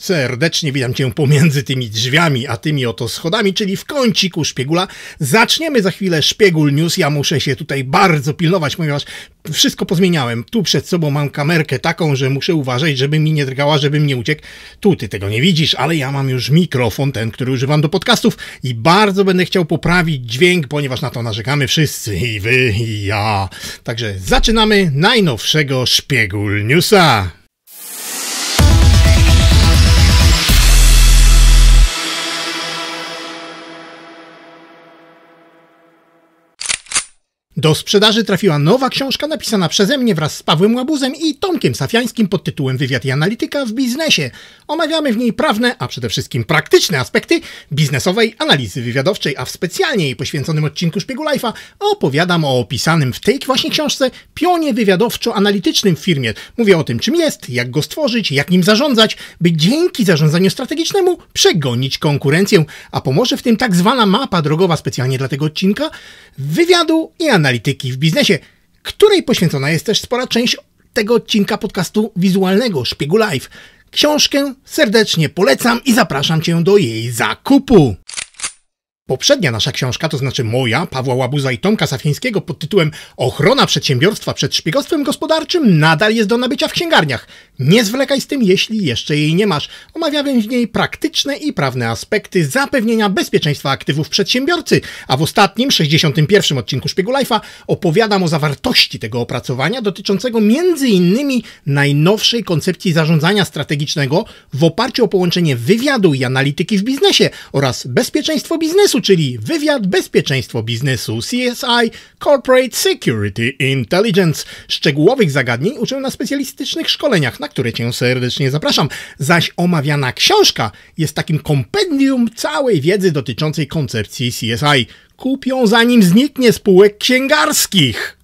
Serdecznie witam Cię pomiędzy tymi drzwiami, a tymi oto schodami, czyli w kąciku szpiegula. Zaczniemy za chwilę szpiegul news. Ja muszę się tutaj bardzo pilnować, ponieważ wszystko pozmieniałem. Tu przed sobą mam kamerkę taką, że muszę uważać, żeby mi nie drgała, żebym nie uciekł. Tu Ty tego nie widzisz, ale ja mam już mikrofon, ten, który używam do podcastów i bardzo będę chciał poprawić dźwięk, ponieważ na to narzekamy wszyscy, i Wy, i ja. Także zaczynamy najnowszego szpiegul newsa. Do sprzedaży trafiła nowa książka napisana przeze mnie wraz z Pawłem Łabuzem i Tomkiem Safiańskim pod tytułem Wywiad i analityka w biznesie. Omawiamy w niej prawne, a przede wszystkim praktyczne aspekty biznesowej analizy wywiadowczej, a w specjalnie jej poświęconym odcinku Szpiegu Life'a opowiadam o opisanym w tej właśnie książce pionie wywiadowczo-analitycznym w firmie. Mówię o tym, czym jest, jak go stworzyć, jak nim zarządzać, by dzięki zarządzaniu strategicznemu przegonić konkurencję, a pomoże w tym tak zwana mapa drogowa specjalnie dla tego odcinka wywiadu i analizy analityki w biznesie, której poświęcona jest też spora część tego odcinka podcastu wizualnego Szpiegu Live. Książkę serdecznie polecam i zapraszam Cię do jej zakupu. Poprzednia nasza książka, to znaczy moja, Pawła Łabuza i Tomka Safińskiego pod tytułem Ochrona przedsiębiorstwa przed szpiegostwem gospodarczym nadal jest do nabycia w księgarniach. Nie zwlekaj z tym, jeśli jeszcze jej nie masz. Omawiamy w niej praktyczne i prawne aspekty zapewnienia bezpieczeństwa aktywów przedsiębiorcy, a w ostatnim, 61 odcinku Szpiegu Life'a opowiadam o zawartości tego opracowania dotyczącego m.in. najnowszej koncepcji zarządzania strategicznego w oparciu o połączenie wywiadu i analityki w biznesie oraz bezpieczeństwo biznesu biznesu, czyli wywiad, bezpieczeństwo biznesu, CSI, Corporate Security Intelligence. Szczegółowych zagadnień uczę na specjalistycznych szkoleniach, na które Cię serdecznie zapraszam. Zaś omawiana książka jest takim kompendium całej wiedzy dotyczącej koncepcji CSI. Kupią zanim zniknie spółek księgarskich.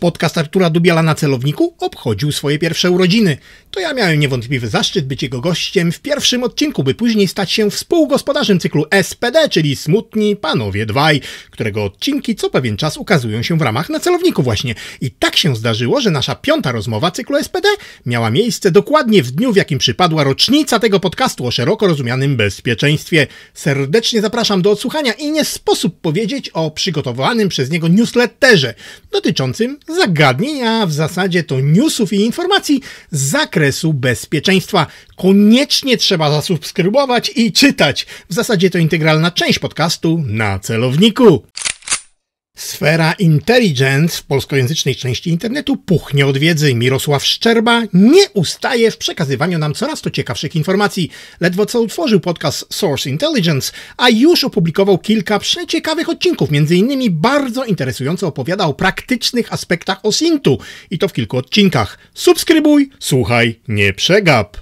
Podcast Artura Dubiala na celowniku obchodził swoje pierwsze urodziny. To ja miałem niewątpliwy zaszczyt być jego gościem w pierwszym odcinku, by później stać się współgospodarzem cyklu SPD, czyli Smutni Panowie Dwaj, którego odcinki co pewien czas ukazują się w ramach na celowniku właśnie. I tak się zdarzyło, że nasza piąta rozmowa cyklu SPD miała miejsce dokładnie w dniu, w jakim przypadła rocznica tego podcastu o szeroko rozumianym bezpieczeństwie. Serdecznie zapraszam do odsłuchania i nie sposób powiedzieć o przygotowanym przez niego newsletterze dotyczącym zagadnień, a w zasadzie to newsów i informacji z zakresu bezpieczeństwa. Koniecznie trzeba zasubskrybować i czytać. W zasadzie to integralna część podcastu na celowniku. Sfera Intelligence w polskojęzycznej części internetu puchnie od wiedzy. Mirosław Szczerba nie ustaje w przekazywaniu nam coraz to ciekawszych informacji. Ledwo co utworzył podcast Source Intelligence, a już opublikował kilka przeciekawych odcinków. Między innymi bardzo interesująco opowiada o praktycznych aspektach OSINT-u i to w kilku odcinkach. Subskrybuj, słuchaj, nie przegap!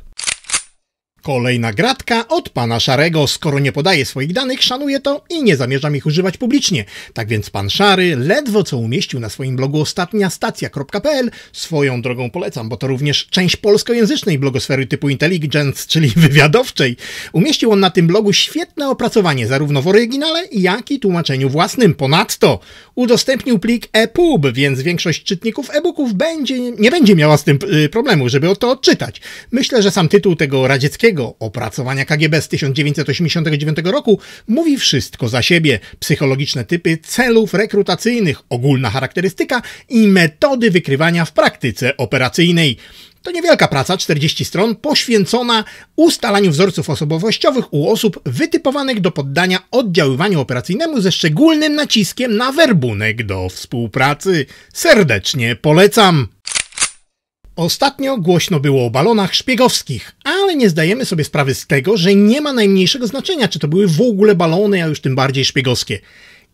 Kolejna gratka od pana Szarego. Skoro nie podaje swoich danych, szanuje to i nie zamierzam ich używać publicznie. Tak więc pan Szary ledwo co umieścił na swoim blogu ostatnia stacja.pl. Swoją drogą polecam, bo to również część polskojęzycznej blogosfery typu intelligence, czyli wywiadowczej. Umieścił on na tym blogu świetne opracowanie, zarówno w oryginale, jak i tłumaczeniu własnym. Ponadto udostępnił plik EPUB, więc większość czytników e-booków będzie, nie będzie miała z tym y, problemu, żeby to odczytać. Myślę, że sam tytuł tego radzieckiego opracowania KGB z 1989 roku, mówi wszystko za siebie. Psychologiczne typy celów rekrutacyjnych, ogólna charakterystyka i metody wykrywania w praktyce operacyjnej. To niewielka praca, 40 stron, poświęcona ustalaniu wzorców osobowościowych u osób wytypowanych do poddania oddziaływaniu operacyjnemu ze szczególnym naciskiem na werbunek do współpracy. Serdecznie polecam! Ostatnio głośno było o balonach szpiegowskich, ale nie zdajemy sobie sprawy z tego, że nie ma najmniejszego znaczenia, czy to były w ogóle balony, a już tym bardziej szpiegowskie.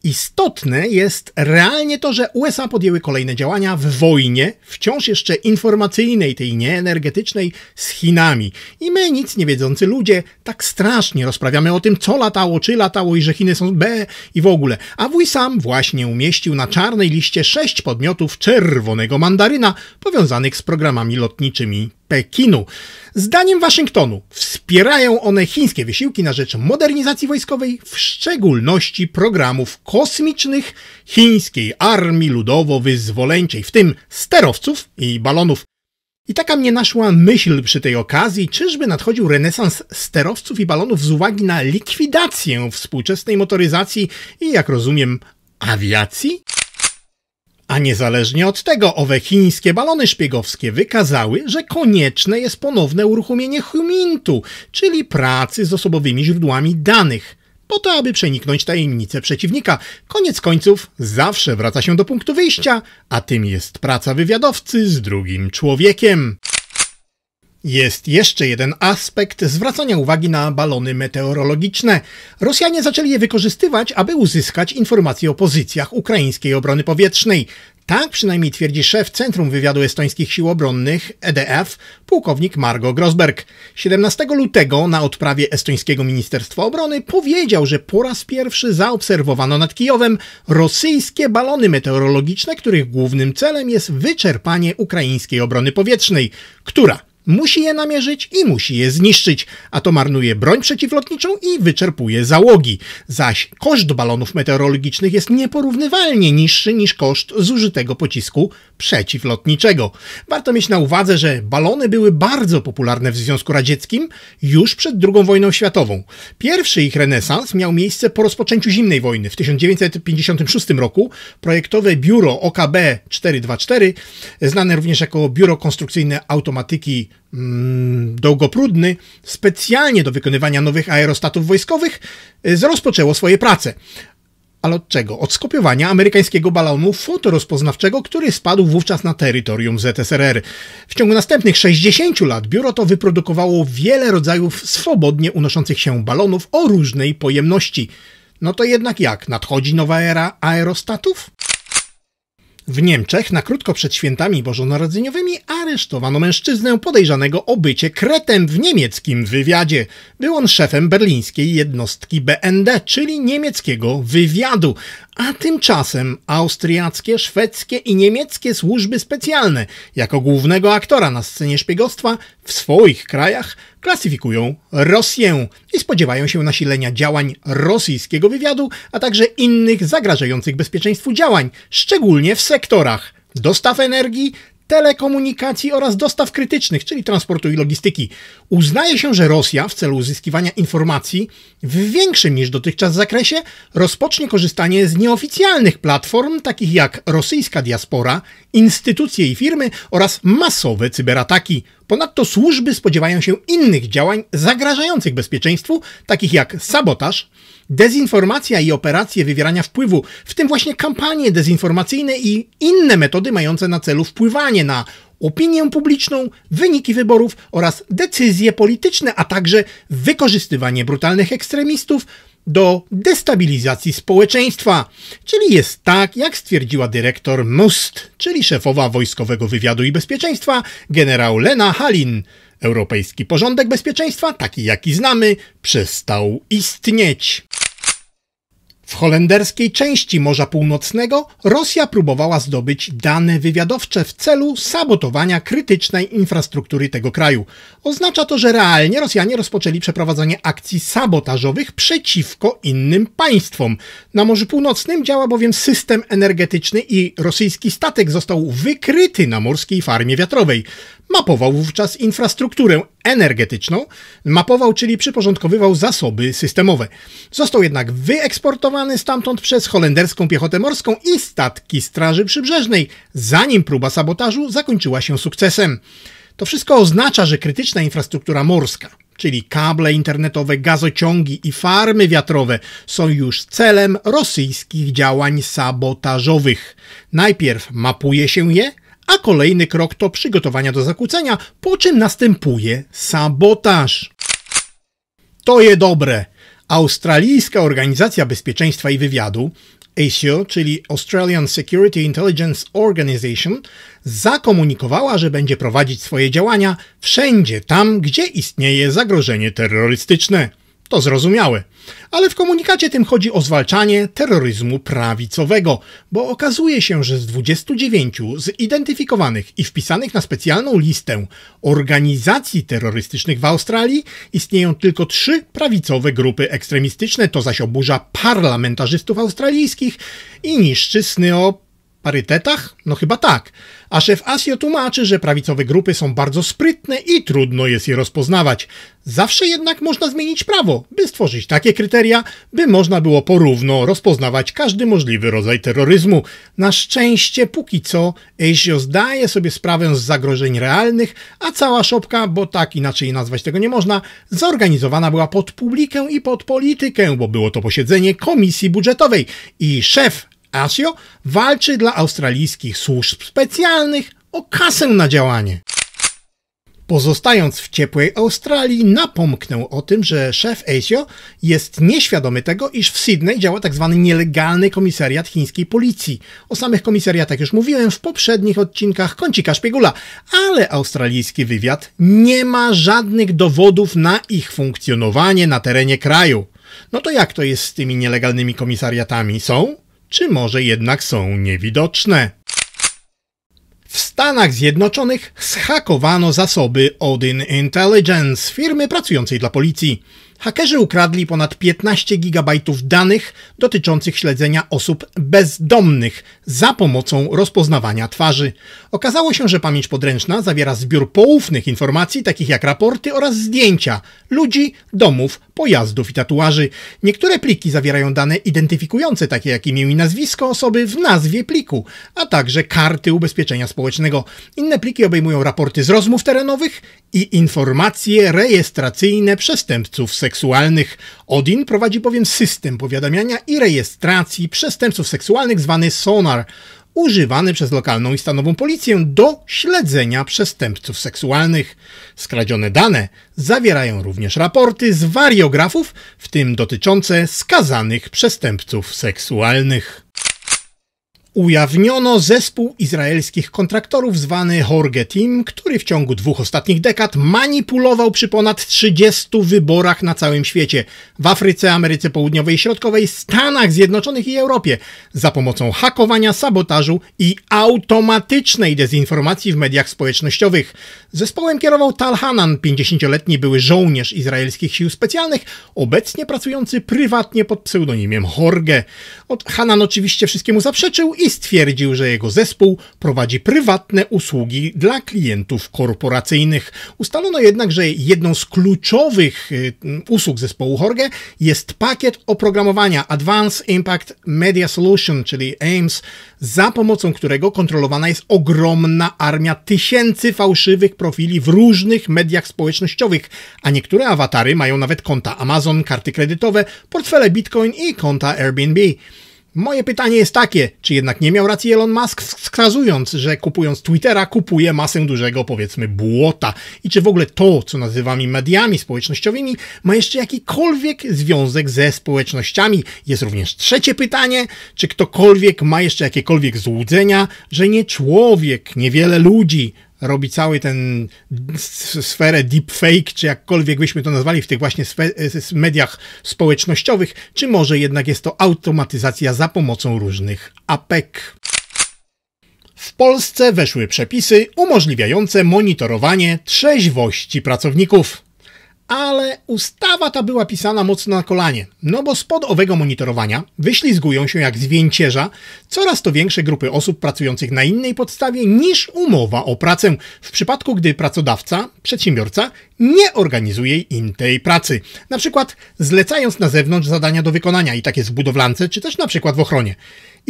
Istotne jest realnie to, że USA podjęły kolejne działania w wojnie, wciąż jeszcze informacyjnej, tej nieenergetycznej, z Chinami. I my, nic nie wiedzący ludzie, tak strasznie rozprawiamy o tym, co latało, czy latało i że Chiny są B i w ogóle. A wuj sam właśnie umieścił na czarnej liście sześć podmiotów czerwonego mandaryna powiązanych z programami lotniczymi Pekinu. Zdaniem Waszyngtonu wspierają one chińskie wysiłki na rzecz modernizacji wojskowej, w szczególności programów kosmicznych chińskiej armii ludowo-wyzwoleńczej, w tym sterowców i balonów. I taka mnie naszła myśl przy tej okazji, czyżby nadchodził renesans sterowców i balonów z uwagi na likwidację współczesnej motoryzacji i, jak rozumiem, awiacji? A niezależnie od tego owe chińskie balony szpiegowskie wykazały, że konieczne jest ponowne uruchomienie Humintu, czyli pracy z osobowymi źródłami danych, po to, aby przeniknąć tajemnicę przeciwnika. Koniec końców zawsze wraca się do punktu wyjścia, a tym jest praca wywiadowcy z drugim człowiekiem. Jest jeszcze jeden aspekt zwracania uwagi na balony meteorologiczne. Rosjanie zaczęli je wykorzystywać, aby uzyskać informacje o pozycjach ukraińskiej obrony powietrznej. Tak przynajmniej twierdzi szef Centrum Wywiadu Estońskich Sił Obronnych EDF, pułkownik Margo Grosberg. 17 lutego na odprawie estońskiego Ministerstwa Obrony powiedział, że po raz pierwszy zaobserwowano nad Kijowem rosyjskie balony meteorologiczne, których głównym celem jest wyczerpanie ukraińskiej obrony powietrznej, która musi je namierzyć i musi je zniszczyć, a to marnuje broń przeciwlotniczą i wyczerpuje załogi. Zaś koszt balonów meteorologicznych jest nieporównywalnie niższy niż koszt zużytego pocisku przeciwlotniczego. Warto mieć na uwadze, że balony były bardzo popularne w Związku Radzieckim już przed II wojną światową. Pierwszy ich renesans miał miejsce po rozpoczęciu zimnej wojny w 1956 roku. Projektowe biuro OKB 424, znane również jako Biuro Konstrukcyjne Automatyki Mm, długoprudny, specjalnie do wykonywania nowych aerostatów wojskowych y, rozpoczęło swoje prace. Ale od czego? Od skopiowania amerykańskiego balonu fotorozpoznawczego, który spadł wówczas na terytorium ZSRR. W ciągu następnych 60 lat biuro to wyprodukowało wiele rodzajów swobodnie unoszących się balonów o różnej pojemności. No to jednak jak? Nadchodzi nowa era aerostatów? W Niemczech na krótko przed świętami bożonarodzeniowymi aresztowano mężczyznę podejrzanego o bycie kretem w niemieckim wywiadzie. Był on szefem berlińskiej jednostki BND, czyli niemieckiego wywiadu. A tymczasem austriackie, szwedzkie i niemieckie służby specjalne, jako głównego aktora na scenie szpiegostwa w swoich krajach, klasyfikują Rosję i spodziewają się nasilenia działań rosyjskiego wywiadu, a także innych zagrażających bezpieczeństwu działań, szczególnie w sektorach dostaw energii, telekomunikacji oraz dostaw krytycznych, czyli transportu i logistyki. Uznaje się, że Rosja w celu uzyskiwania informacji w większym niż dotychczas zakresie rozpocznie korzystanie z nieoficjalnych platform, takich jak rosyjska diaspora, instytucje i firmy oraz masowe cyberataki. Ponadto służby spodziewają się innych działań zagrażających bezpieczeństwu, takich jak sabotaż, Dezinformacja i operacje wywierania wpływu, w tym właśnie kampanie dezinformacyjne i inne metody mające na celu wpływanie na opinię publiczną, wyniki wyborów oraz decyzje polityczne, a także wykorzystywanie brutalnych ekstremistów do destabilizacji społeczeństwa, czyli jest tak, jak stwierdziła dyrektor MUST, czyli szefowa Wojskowego Wywiadu i Bezpieczeństwa, generał Lena Halin. Europejski porządek bezpieczeństwa, taki jaki znamy, przestał istnieć. W holenderskiej części Morza Północnego Rosja próbowała zdobyć dane wywiadowcze w celu sabotowania krytycznej infrastruktury tego kraju. Oznacza to, że realnie Rosjanie rozpoczęli przeprowadzanie akcji sabotażowych przeciwko innym państwom. Na Morzu Północnym działa bowiem system energetyczny i rosyjski statek został wykryty na morskiej farmie wiatrowej mapował wówczas infrastrukturę energetyczną, mapował, czyli przyporządkowywał zasoby systemowe. Został jednak wyeksportowany stamtąd przez holenderską piechotę morską i statki Straży Przybrzeżnej, zanim próba sabotażu zakończyła się sukcesem. To wszystko oznacza, że krytyczna infrastruktura morska, czyli kable internetowe, gazociągi i farmy wiatrowe, są już celem rosyjskich działań sabotażowych. Najpierw mapuje się je, a kolejny krok to przygotowania do zakłócenia, po czym następuje sabotaż. To je dobre. Australijska Organizacja Bezpieczeństwa i Wywiadu ASIO, czyli Australian Security Intelligence Organization, zakomunikowała, że będzie prowadzić swoje działania wszędzie tam, gdzie istnieje zagrożenie terrorystyczne. To zrozumiałe. Ale w komunikacie tym chodzi o zwalczanie terroryzmu prawicowego, bo okazuje się, że z 29 zidentyfikowanych i wpisanych na specjalną listę organizacji terrorystycznych w Australii istnieją tylko trzy prawicowe grupy ekstremistyczne, to zaś oburza parlamentarzystów australijskich i niszczy sny o parytetach? No chyba tak. A szef Asio tłumaczy, że prawicowe grupy są bardzo sprytne i trudno jest je rozpoznawać. Zawsze jednak można zmienić prawo, by stworzyć takie kryteria, by można było porówno rozpoznawać każdy możliwy rodzaj terroryzmu. Na szczęście póki co Asio zdaje sobie sprawę z zagrożeń realnych, a cała szopka, bo tak inaczej nazwać tego nie można, zorganizowana była pod publikę i pod politykę, bo było to posiedzenie komisji budżetowej i szef Asio walczy dla australijskich służb specjalnych o kasę na działanie. Pozostając w ciepłej Australii, napomknę o tym, że szef ASIO jest nieświadomy tego, iż w Sydney działa tzw. Tak nielegalny komisariat chińskiej policji. O samych komisariatach już mówiłem w poprzednich odcinkach kącika szpiegula, ale australijski wywiad nie ma żadnych dowodów na ich funkcjonowanie na terenie kraju. No to jak to jest z tymi nielegalnymi komisariatami? Są? czy może jednak są niewidoczne. W Stanach Zjednoczonych zhakowano zasoby Odin Intelligence, firmy pracującej dla policji. Hakerzy ukradli ponad 15 GB danych dotyczących śledzenia osób bezdomnych za pomocą rozpoznawania twarzy. Okazało się, że pamięć podręczna zawiera zbiór poufnych informacji, takich jak raporty oraz zdjęcia ludzi, domów, pojazdów i tatuaży. Niektóre pliki zawierają dane identyfikujące, takie jak imię i nazwisko osoby w nazwie pliku, a także karty ubezpieczenia społecznego. Inne pliki obejmują raporty z rozmów terenowych i informacje rejestracyjne przestępców seksualnych. Odin prowadzi bowiem system powiadamiania i rejestracji przestępców seksualnych zwany SONAR używany przez lokalną i stanową policję do śledzenia przestępców seksualnych. Skradzione dane zawierają również raporty z wariografów, w tym dotyczące skazanych przestępców seksualnych. Ujawniono zespół izraelskich kontraktorów zwany Horge Team, który w ciągu dwóch ostatnich dekad manipulował przy ponad 30 wyborach na całym świecie w Afryce, Ameryce Południowej i Środkowej, Stanach Zjednoczonych i Europie za pomocą hakowania, sabotażu i automatycznej dezinformacji w mediach społecznościowych. Zespołem kierował Tal Hanan, 50-letni były żołnierz izraelskich sił specjalnych, obecnie pracujący prywatnie pod pseudonimem Horge. Od Hanan oczywiście wszystkiemu zaprzeczył i stwierdził, że jego zespół prowadzi prywatne usługi dla klientów korporacyjnych. Ustalono jednak, że jedną z kluczowych y, usług zespołu Jorge jest pakiet oprogramowania Advanced Impact Media Solution, czyli AIMS, za pomocą którego kontrolowana jest ogromna armia tysięcy fałszywych profili w różnych mediach społecznościowych, a niektóre awatary mają nawet konta Amazon, karty kredytowe, portfele Bitcoin i konta Airbnb. Moje pytanie jest takie, czy jednak nie miał racji Elon Musk, wskazując, że kupując Twittera kupuje masę dużego, powiedzmy, błota? I czy w ogóle to, co nazywamy mediami społecznościowymi, ma jeszcze jakikolwiek związek ze społecznościami? Jest również trzecie pytanie, czy ktokolwiek ma jeszcze jakiekolwiek złudzenia, że nie człowiek, niewiele ludzi robi cały ten sferę deepfake, czy jakkolwiek byśmy to nazwali w tych właśnie mediach społecznościowych, czy może jednak jest to automatyzacja za pomocą różnych APEK. W Polsce weszły przepisy umożliwiające monitorowanie trzeźwości pracowników ale ustawa ta była pisana mocno na kolanie, no bo spod owego monitorowania wyślizgują się jak z więcierza coraz to większe grupy osób pracujących na innej podstawie niż umowa o pracę, w przypadku gdy pracodawca, przedsiębiorca, nie organizuje im tej pracy, na przykład zlecając na zewnątrz zadania do wykonania i takie w budowlance, czy też na przykład w ochronie.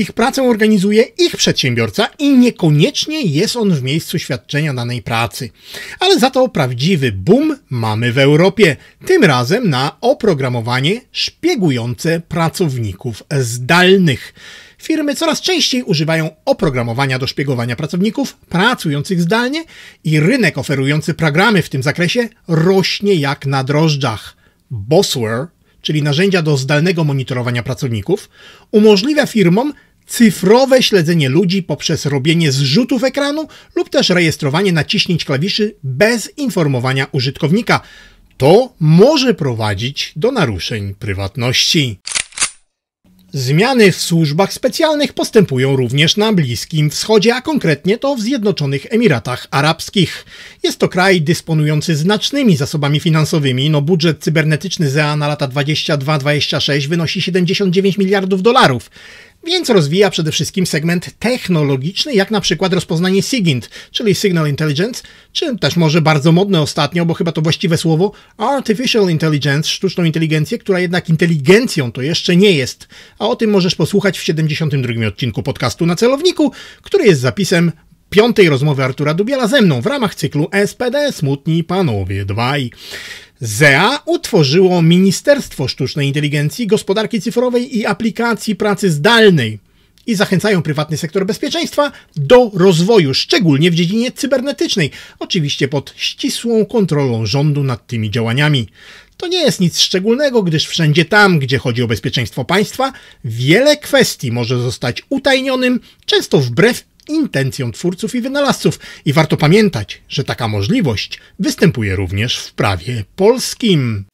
Ich pracę organizuje ich przedsiębiorca i niekoniecznie jest on w miejscu świadczenia danej pracy. Ale za to prawdziwy boom mamy w Europie, tym razem na oprogramowanie szpiegujące pracowników zdalnych. Firmy coraz częściej używają oprogramowania do szpiegowania pracowników pracujących zdalnie i rynek oferujący programy w tym zakresie rośnie jak na drożdżach. Bossware, czyli narzędzia do zdalnego monitorowania pracowników, umożliwia firmom cyfrowe śledzenie ludzi poprzez robienie zrzutów ekranu lub też rejestrowanie naciśnięć klawiszy bez informowania użytkownika. To może prowadzić do naruszeń prywatności. Zmiany w służbach specjalnych postępują również na Bliskim Wschodzie, a konkretnie to w Zjednoczonych Emiratach Arabskich. Jest to kraj dysponujący znacznymi zasobami finansowymi. No, budżet cybernetyczny ZEA na lata 22-26 wynosi 79 miliardów dolarów więc rozwija przede wszystkim segment technologiczny, jak na przykład rozpoznanie SIGINT, czyli Signal Intelligence, czy też może bardzo modne ostatnio, bo chyba to właściwe słowo, Artificial Intelligence, sztuczną inteligencję, która jednak inteligencją to jeszcze nie jest. A o tym możesz posłuchać w 72 odcinku podcastu na celowniku, który jest zapisem piątej rozmowy Artura Dubiela ze mną w ramach cyklu SPD Smutni Panowie 2. ZEA utworzyło Ministerstwo Sztucznej Inteligencji, Gospodarki Cyfrowej i Aplikacji Pracy Zdalnej i zachęcają prywatny sektor bezpieczeństwa do rozwoju, szczególnie w dziedzinie cybernetycznej, oczywiście pod ścisłą kontrolą rządu nad tymi działaniami. To nie jest nic szczególnego, gdyż wszędzie tam, gdzie chodzi o bezpieczeństwo państwa, wiele kwestii może zostać utajnionym, często wbrew intencją twórców i wynalazców i warto pamiętać, że taka możliwość występuje również w prawie polskim.